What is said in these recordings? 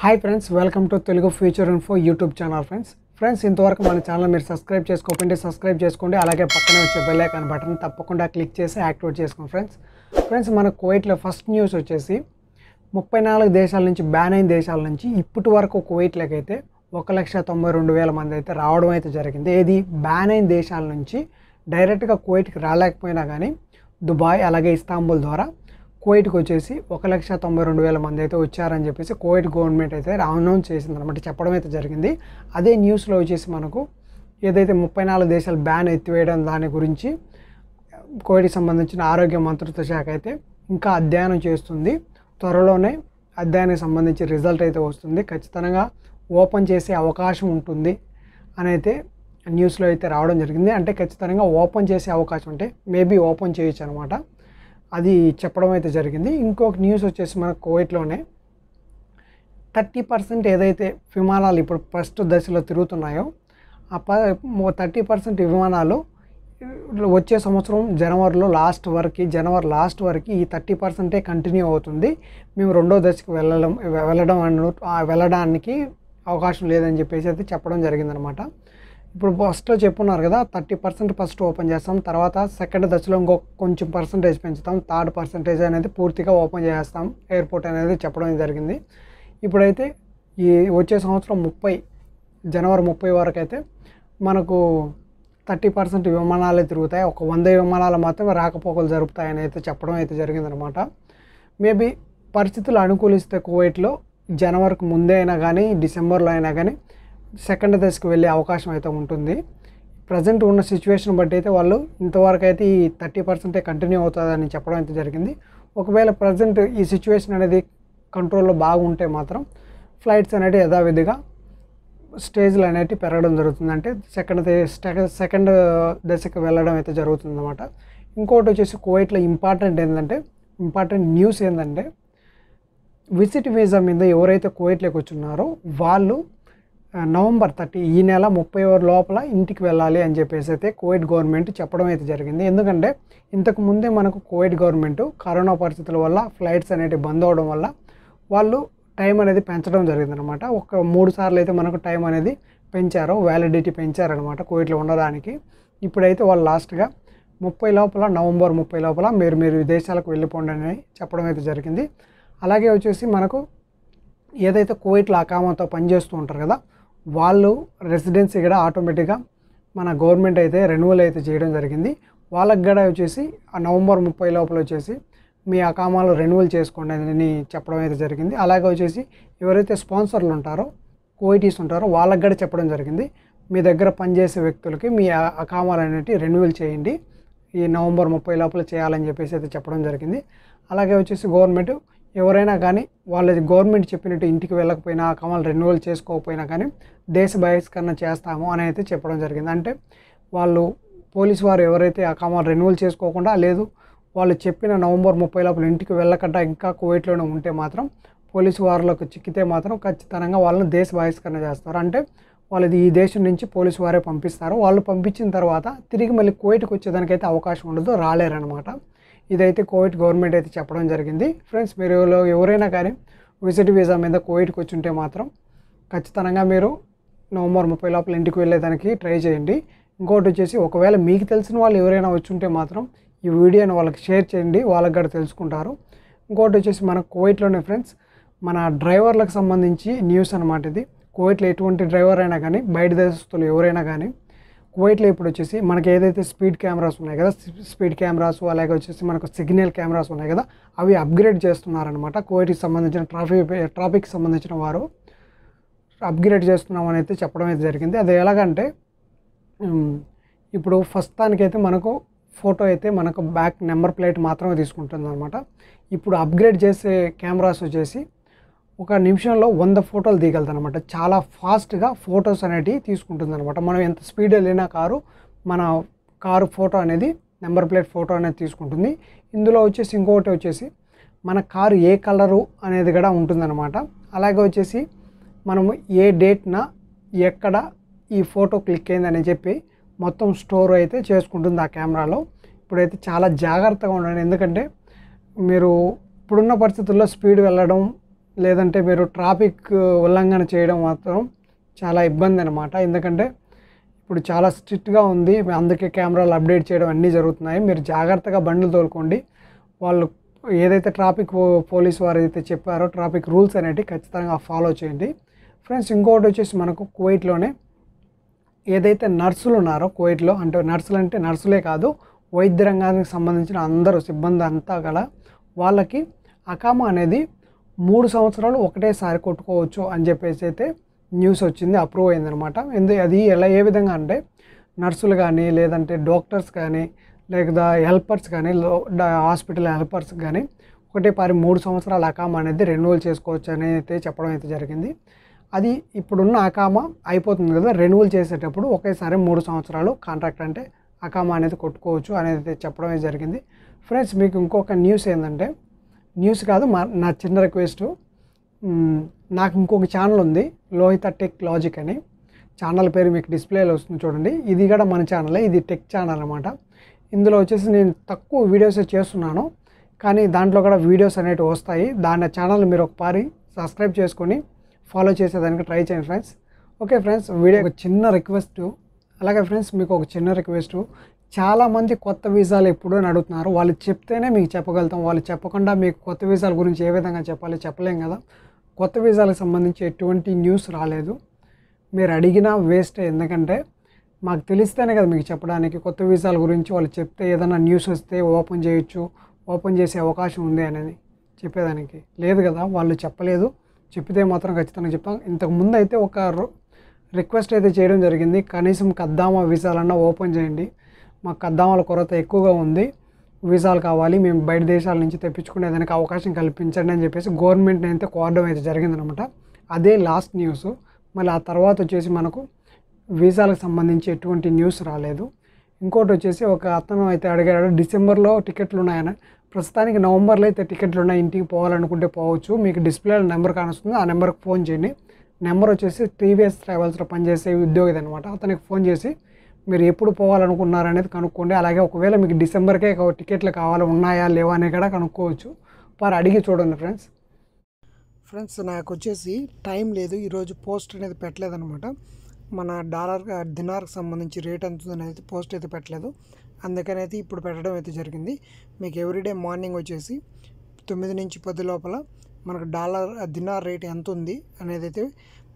hi friends welcome to Telugu future info YouTube channel friends friends ఇంతవరకు మన channel మీరు subscribe చేసుకోకండి సబ్స్క్రైబ్ చేసుకోండి అలాగే పక్కనే వచ్చే బెల్ ఐకాన్ బటన్ తప్పకుండా క్లిక్ చేసి యాక్టివేట్ చేసుకోండి ఫ్రెండ్స్ ఫ్రెండ్స్ మన కువైట్లో ఫస్ట్ న్యూస్ వచ్చేసి ముప్పై నాలుగు దేశాల నుంచి బ్యాన్ అయిన దేశాల నుంచి ఇప్పటి వరకు కువైట్లోకి అయితే ఒక లక్ష తొంభై రెండు వేల మంది అయితే రావడం అయితే జరిగింది ఏది బ్యాన్ అయిన దేశాల నుంచి డైరెక్ట్గా కువైట్కి రాలేకపోయినా కానీ దుబాయ్ అలాగే ఇస్తాంబుల్ ద్వారా కువైట్కి వచ్చేసి ఒక లక్ష తొంభై రెండు వేల మంది అయితే వచ్చారని చెప్పేసి కువైట్ గవర్నమెంట్ అయితే అనౌన్స్ చేసింది అనమాట చెప్పడం అయితే జరిగింది అదే న్యూస్లో వచ్చేసి మనకు ఏదైతే ముప్పై నాలుగు దేశాలు బ్యాన్ ఎత్తివేయడం దాని గురించి కోవిడ్కి సంబంధించిన ఆరోగ్య మంత్రిత్వ శాఖ అయితే ఇంకా అధ్యయనం చేస్తుంది త్వరలోనే అధ్యయనానికి సంబంధించి రిజల్ట్ అయితే వస్తుంది ఖచ్చితంగా ఓపెన్ చేసే అవకాశం ఉంటుంది అని అయితే న్యూస్లో అయితే రావడం జరిగింది అంటే ఖచ్చితంగా ఓపెన్ చేసే అవకాశం అంటే మేబీ ఓపెన్ చేయొచ్చు అనమాట అది చెప్పడం అయితే జరిగింది ఇంకొక న్యూస్ వచ్చేసి మన కోవిడ్లోనే థర్టీ పర్సెంట్ ఏదైతే విమానాలు ఇప్పుడు ఫస్ట్ దశలో తిరుగుతున్నాయో ఆ ప థర్టీ పర్సెంట్ విమానాలు వచ్చే సంవత్సరం జనవరిలో లాస్ట్ వరకు జనవరి లాస్ట్ వరకు ఈ థర్టీ పర్సెంటే కంటిన్యూ అవుతుంది మేము రెండో దశకు వెళ్ళడం వెళ్ళడం వెళ్ళడానికి అవకాశం లేదని చెప్పేసి అయితే చెప్పడం జరిగిందనమాట ఇప్పుడు ఫస్ట్లో చెప్పున్నారు కదా థర్టీ పర్సెంట్ ఫస్ట్ ఓపెన్ చేస్తాం తర్వాత సెకండ్ దశలో ఇంకో కొంచెం పర్సంటేజ్ పెంచుతాం థర్డ్ పర్సంటేజ్ అనేది పూర్తిగా ఓపెన్ చేస్తాం ఎయిర్పోర్ట్ అనేది చెప్పడం జరిగింది ఇప్పుడైతే ఈ వచ్చే సంవత్సరం ముప్పై జనవరి ముప్పై వరకు అయితే మనకు థర్టీ పర్సెంట్ విమానాలు తిరుగుతాయి ఒక వంద విమానాలు మాత్రమే రాకపోకలు జరుపుతాయని అయితే చెప్పడం అయితే జరిగిందనమాట మేబీ పరిస్థితులు అనుకూలిస్తే కువైట్లో జనవరికి ముందే అయినా కానీ డిసెంబర్లో అయినా కానీ సెకండ్ దశకు వెళ్ళే అవకాశం అయితే ఉంటుంది ప్రజెంట్ ఉన్న సిచ్యువేషన్ బట్టి అయితే వాళ్ళు ఇంతవరకు అయితే ఈ థర్టీ పర్సెంటే కంటిన్యూ అవుతుందని చెప్పడం అయితే జరిగింది ఒకవేళ ప్రజెంట్ ఈ సిచ్యువేషన్ అనేది కంట్రోల్లో బాగుంటే మాత్రం ఫ్లైట్స్ అనేవి యథావిధిగా స్టేజ్లు అనేవి పెరగడం జరుగుతుంది అంటే సెకండ్ సెకండ్ దశకు వెళ్ళడం అయితే జరుగుతుంది అనమాట ఇంకోటి వచ్చేసి కోవైట్లో ఇంపార్టెంట్ ఏంటంటే ఇంపార్టెంట్ న్యూస్ ఏంటంటే విజిట్ వీసా మీద ఎవరైతే వచ్చి ఉన్నారో వాళ్ళు నవంబర్ థర్టీ ఈ నెల ముప్పై ఓవర్ లోపల ఇంటికి వెళ్ళాలి అని చెప్పేసి అయితే కోవిడ్ గవర్నమెంట్ చెప్పడం అయితే జరిగింది ఎందుకంటే ఇంతకు ముందే మనకు కోవిడ్ గవర్నమెంట్ కరోనా పరిస్థితుల వల్ల ఫ్లైట్స్ అనేవి బంద్ అవడం వల్ల వాళ్ళు టైం అనేది పెంచడం జరిగిందనమాట ఒక మూడు సార్లు అయితే మనకు టైం అనేది పెంచారు వ్యాలిడిటీ పెంచారనమాట కోవిడ్లో ఉండడానికి ఇప్పుడైతే వాళ్ళు లాస్ట్గా ముప్పై లోపల నవంబర్ ముప్పై లోపల మీరు మీరు విదేశాలకు వెళ్ళిపోండి అని చెప్పడం అయితే జరిగింది అలాగే వచ్చేసి మనకు ఏదైతే కోవిడ్లో అకామంతో పనిచేస్తూ ఉంటారు కదా వాళ్ళు రెసిడెన్సీ ఇక్కడ ఆటోమేటిక్గా మన గవర్నమెంట్ అయితే రెన్యువల్ అయితే చేయడం జరిగింది వాళ్ళకి కూడా వచ్చేసి ఆ నవంబర్ ముప్పై లోపల వచ్చేసి మీ అకామాలు రెన్యువల్ చేసుకోండి అని చెప్పడం అయితే జరిగింది అలాగే వచ్చేసి ఎవరైతే స్పాన్సర్లు ఉంటారో కోయిటీస్ ఉంటారో వాళ్ళకి కూడా చెప్పడం జరిగింది మీ దగ్గర పనిచేసే వ్యక్తులకి మీ అకామాలు అనేవి రెన్యువల్ చేయండి ఈ నవంబర్ ముప్పై లోపల చేయాలని చెప్పేసి అయితే చెప్పడం జరిగింది అలాగే వచ్చేసి గవర్నమెంట్ ఎవరైనా కానీ వాళ్ళది గవర్నమెంట్ చెప్పినట్టు ఇంటికి వెళ్ళకపోయినా కమలు రెన్యువల్ చేసుకోకపోయినా కానీ దేశ బహిష్కరణ చేస్తాము అని అయితే చెప్పడం జరిగింది అంటే వాళ్ళు పోలీసు వారు ఎవరైతే ఆ కమలు రెన్యువల్ చేసుకోకుండా లేదు వాళ్ళు చెప్పిన నవంబర్ ముప్పై లోపల ఇంటికి వెళ్ళకుండా ఇంకా కువైట్లోనే ఉంటే మాత్రం పోలీసు వారులకు చిక్కితే మాత్రం ఖచ్చితంగా వాళ్ళని దేశ బహిష్కరణ చేస్తారు అంటే వాళ్ళది ఈ దేశం నుంచి పోలీసు వారే పంపిస్తారు వాళ్ళు పంపించిన తర్వాత తిరిగి మళ్ళీ కువైట్కి వచ్చేదానికైతే అవకాశం ఉండదు రాలేరనమాట ఇదైతే కోవిడ్ గవర్నమెంట్ అయితే చెప్పడం జరిగింది ఫ్రెండ్స్ మీరు ఎవరైనా కానీ విజిట్ వీసా మీద కోవిడ్కి వచ్చి ఉంటే మాత్రం ఖచ్చితంగా మీరు నవంబర్ ముప్పై లోపల ఇంటికి వెళ్ళేదానికి ట్రై చేయండి ఇంకోటి వచ్చేసి ఒకవేళ మీకు తెలిసిన వాళ్ళు ఎవరైనా వచ్చి ఉంటే మాత్రం ఈ వీడియోని వాళ్ళకి షేర్ చేయండి వాళ్ళకి కూడా తెలుసుకుంటారు ఇంకోటి వచ్చేసి మన కోవిడ్లోనే ఫ్రెండ్స్ మన డ్రైవర్లకు సంబంధించి న్యూస్ అనమాట ఇది కోవిట్లో ఎటువంటి డ్రైవర్ అయినా కానీ బయట దేశస్తులు ఎవరైనా కానీ కువైట్లో ఇప్పుడు వచ్చేసి మనకి ఏదైతే స్పీడ్ కెమెరాస్ ఉన్నాయి కదా స్పీడ్ కెమెరాస్ అలాగే వచ్చేసి మనకు సిగ్నల్ కెమెరాస్ ఉన్నాయి కదా అవి అప్గ్రేడ్ చేస్తున్నారనమాట కువైట్కి సంబంధించిన ట్రాఫిక్ ట్రాఫిక్కి సంబంధించిన వారు అప్గ్రేడ్ చేస్తున్నామని అయితే చెప్పడం అయితే జరిగింది అది ఎలాగంటే ఇప్పుడు దానికైతే మనకు ఫోటో అయితే మనకు బ్యాక్ నెంబర్ ప్లేట్ మాత్రమే తీసుకుంటుంది అనమాట ఇప్పుడు అప్గ్రేడ్ చేసే కెమెరాస్ వచ్చేసి ఒక నిమిషంలో వంద ఫోటోలు అనమాట చాలా ఫాస్ట్గా ఫొటోస్ అనేటివి అనమాట మనం ఎంత స్పీడ్ వెళ్ళినా కారు మన కారు ఫోటో అనేది నెంబర్ ప్లేట్ ఫోటో అనేది తీసుకుంటుంది ఇందులో వచ్చేసి ఇంకొకటి వచ్చేసి మన కారు ఏ కలరు అనేది కూడా ఉంటుందన్నమాట అలాగే వచ్చేసి మనము ఏ డేట్న ఎక్కడ ఈ ఫోటో క్లిక్ అయిందని చెప్పి మొత్తం స్టోర్ అయితే చేసుకుంటుంది ఆ కెమెరాలో ఇప్పుడైతే చాలా జాగ్రత్తగా ఉండండి ఎందుకంటే మీరు ఇప్పుడున్న పరిస్థితుల్లో స్పీడ్ వెళ్ళడం లేదంటే మీరు ట్రాఫిక్ ఉల్లంఘన చేయడం మాత్రం చాలా ఇబ్బంది అనమాట ఎందుకంటే ఇప్పుడు చాలా స్ట్రిక్ట్గా ఉంది అందుకే కెమెరాలు అప్డేట్ చేయడం అన్నీ జరుగుతున్నాయి మీరు జాగ్రత్తగా బండ్లు తోలుకోండి వాళ్ళు ఏదైతే ట్రాఫిక్ పోలీస్ వారు అయితే చెప్పారో ట్రాఫిక్ రూల్స్ అనేవి ఖచ్చితంగా ఫాలో చేయండి ఫ్రెండ్స్ ఇంకోటి వచ్చేసి మనకు కువైట్లోనే ఏదైతే నర్సులు ఉన్నారో కువైట్లో అంటే నర్సులు అంటే నర్సులే కాదు వైద్య రంగానికి సంబంధించిన అందరూ సిబ్బంది అంతా గల వాళ్ళకి అకామ అనేది మూడు సంవత్సరాలు ఒకటేసారి కొట్టుకోవచ్చు అని చెప్పేసి అయితే న్యూస్ వచ్చింది అప్రూవ్ అయిందనమాట ఎందు అది ఎలా ఏ విధంగా అంటే నర్సులు కానీ లేదంటే డాక్టర్స్ కానీ లేదా హెల్పర్స్ కానీ హాస్పిటల్ హెల్పర్స్ కానీ ఒకటే పారి మూడు సంవత్సరాల అకామ అనేది రెన్యువల్ చేసుకోవచ్చు అని అయితే చెప్పడం అయితే జరిగింది అది ఇప్పుడున్న అకామ అయిపోతుంది కదా రెన్యువల్ చేసేటప్పుడు ఒకేసారి మూడు సంవత్సరాలు కాంట్రాక్ట్ అంటే అకామ అనేది కొట్టుకోవచ్చు అనేది చెప్పడం జరిగింది ఫ్రెండ్స్ మీకు ఇంకొక న్యూస్ ఏంటంటే న్యూస్ కాదు మా నా చిన్న రిక్వెస్ట్ నాకు ఇంకొక ఛానల్ ఉంది లోహిత టెక్ లాజిక్ అని ఛానల్ పేరు మీకు డిస్ప్లేలో వస్తుంది చూడండి ఇది కూడా మన ఛానలే ఇది టెక్ ఛానల్ అనమాట ఇందులో వచ్చేసి నేను తక్కువ వీడియోసే చేస్తున్నాను కానీ దాంట్లో కూడా వీడియోస్ అనేటివి వస్తాయి దాని ఛానల్ మీరు ఒకసారి సబ్స్క్రైబ్ చేసుకొని ఫాలో చేసేదానికి ట్రై చేయండి ఫ్రెండ్స్ ఓకే ఫ్రెండ్స్ వీడియో చిన్న రిక్వెస్ట్ అలాగే ఫ్రెండ్స్ మీకు ఒక చిన్న రిక్వెస్ట్ చాలామంది కొత్త వీసాలు ఎప్పుడూ అడుగుతున్నారు వాళ్ళు చెప్తేనే మీకు చెప్పగలుగుతాం వాళ్ళు చెప్పకుండా మీకు కొత్త వీసాల గురించి ఏ విధంగా చెప్పాలి చెప్పలేం కదా కొత్త వీసాలకు సంబంధించి ఎటువంటి న్యూస్ రాలేదు మీరు అడిగినా వేస్ట్ ఎందుకంటే మాకు తెలిస్తేనే కదా మీకు చెప్పడానికి కొత్త వీసాల గురించి వాళ్ళు చెప్తే ఏదైనా న్యూస్ వస్తే ఓపెన్ చేయొచ్చు ఓపెన్ చేసే అవకాశం ఉంది అనేది చెప్పేదానికి లేదు కదా వాళ్ళు చెప్పలేదు చెప్పితే మాత్రం ఖచ్చితంగా చెప్తాం ఇంతకుముందు అయితే ఒక రిక్వెస్ట్ అయితే చేయడం జరిగింది కనీసం కద్దామా వీసాలన్నా ఓపెన్ చేయండి మాకు కద్దామాల కొరత ఎక్కువగా ఉంది వీసాలు కావాలి మేము బయట దేశాల నుంచి తెప్పించుకునే దానికి అవకాశం కల్పించండి అని చెప్పేసి గవర్నమెంట్ అయితే కోరడం అయితే జరిగిందనమాట అదే లాస్ట్ న్యూస్ మళ్ళీ ఆ తర్వాత వచ్చేసి మనకు వీసాలకు సంబంధించి ఎటువంటి న్యూస్ రాలేదు ఇంకోటి వచ్చేసి ఒక అతను అయితే అడిగాడు డిసెంబర్లో టికెట్లు ఉన్నాయని ప్రస్తుతానికి నవంబర్లో అయితే టికెట్లు ఉన్నాయి ఇంటికి పోవాలనుకుంటే పోవచ్చు మీకు డిస్ప్లేలో నెంబర్ కానొస్తుంది ఆ నెంబర్కి ఫోన్ చేయండి నెంబర్ వచ్చేసి టీవీఎస్ ట్రావెల్స్లో పనిచేసే ఉద్యోగి అనమాట అతనికి ఫోన్ చేసి మీరు ఎప్పుడు పోవాలనుకున్నారనేది కనుక్కోండి అలాగే ఒకవేళ మీకు డిసెంబర్కే టికెట్లు కావాలి ఉన్నాయా లేవా అనే కూడా కనుక్కోవచ్చు వారు అడిగి చూడండి ఫ్రెండ్స్ ఫ్రెండ్స్ నాకు వచ్చేసి టైం లేదు ఈరోజు పోస్ట్ అనేది పెట్టలేదనమాట మన డాలర్ దినార్కి సంబంధించి రేట్ ఎంత అనేది పోస్ట్ అయితే పెట్టలేదు అందుకని అయితే ఇప్పుడు పెట్టడం అయితే జరిగింది మీకు ఎవ్రీడే మార్నింగ్ వచ్చేసి తొమ్మిది నుంచి పది లోపల మనకు డాలర్ దినార్ రేట్ ఎంత ఉంది అనేది అయితే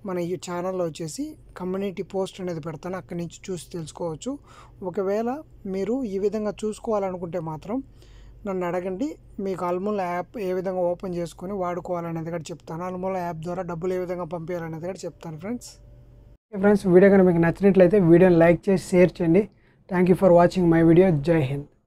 మన ఈ ఛానల్లో వచ్చేసి కమ్యూనిటీ పోస్ట్ అనేది పెడతాను అక్కడి నుంచి చూసి తెలుసుకోవచ్చు ఒకవేళ మీరు ఈ విధంగా చూసుకోవాలనుకుంటే మాత్రం నన్ను అడగండి మీకు అల్ముల యాప్ ఏ విధంగా ఓపెన్ చేసుకొని వాడుకోవాలనేది కూడా చెప్తాను అల్ముల యాప్ ద్వారా డబ్బులు ఏ విధంగా పంపించాలనేది కూడా చెప్తాను ఫ్రెండ్స్ ఫ్రెండ్స్ వీడియో కనుక మీకు నచ్చినట్లయితే వీడియోని లైక్ చేసి షేర్ చేయండి thank you for watching my video జై హింద్